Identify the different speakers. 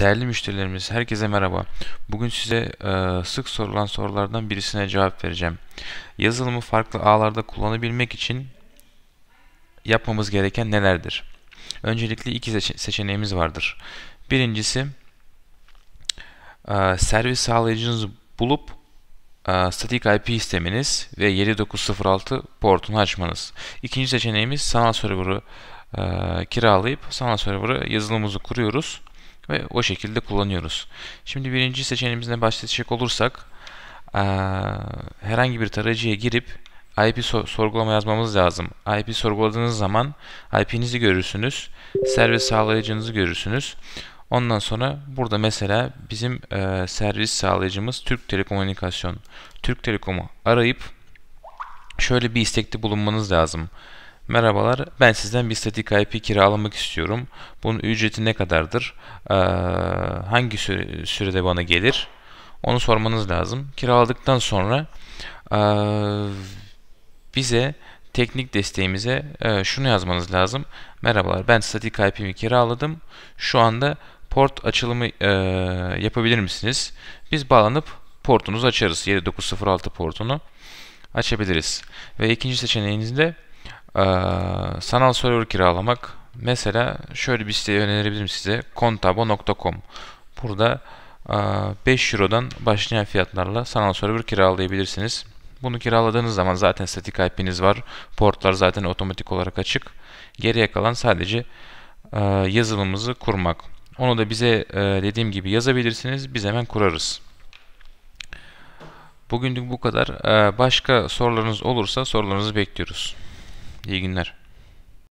Speaker 1: Değerli müşterilerimiz, herkese merhaba. Bugün size e, sık sorulan sorulardan birisine cevap vereceğim. Yazılımı farklı ağlarda kullanabilmek için yapmamız gereken nelerdir? Öncelikle iki seçeneğimiz vardır. Birincisi, e, servis sağlayıcınızı bulup e, statik IP isteminiz ve 7906 portunu açmanız. İkinci seçeneğimiz sanal server'ı e, kiralayıp sanal server'ı yazılımımızı kuruyoruz ve o şekilde kullanıyoruz. Şimdi birinci seçeneğimizle başlayacak olursak herhangi bir tarayıcıya girip IP sorgulama yazmamız lazım. IP sorguladığınız zaman IP'nizi görürsünüz. Servis sağlayıcınızı görürsünüz. Ondan sonra burada mesela bizim e, servis sağlayıcımız Türk Telekomünikasyon. Türk Telekom'u arayıp şöyle bir istekte bulunmanız lazım. Merhabalar, ben sizden bir statik IP kiralamak istiyorum. Bunun ücreti ne kadardır? Ee, hangi sürede bana gelir? Onu sormanız lazım. Kiraladıktan sonra e, bize teknik desteğimize e, şunu yazmanız lazım. Merhabalar, ben statik IP'mi kiraladım. Şu anda port açılımı e, yapabilir misiniz? Biz bağlanıp portunuzu açarız. 7906 portunu açabiliriz. Ve ikinci seçeneğinizde ee, sanal server kiralamak. Mesela şöyle bir siteyi önerebilirim size. kontabo.com Burada 5 e, Euro'dan başlayan fiyatlarla sanal server kiralayabilirsiniz. Bunu kiraladığınız zaman zaten static IP'niz var. Portlar zaten otomatik olarak açık. Geriye kalan sadece e, yazılımımızı kurmak. Onu da bize e, dediğim gibi yazabilirsiniz. Biz hemen kurarız. Bugünlük bu kadar. Başka sorularınız olursa sorularınızı bekliyoruz. İyi günler.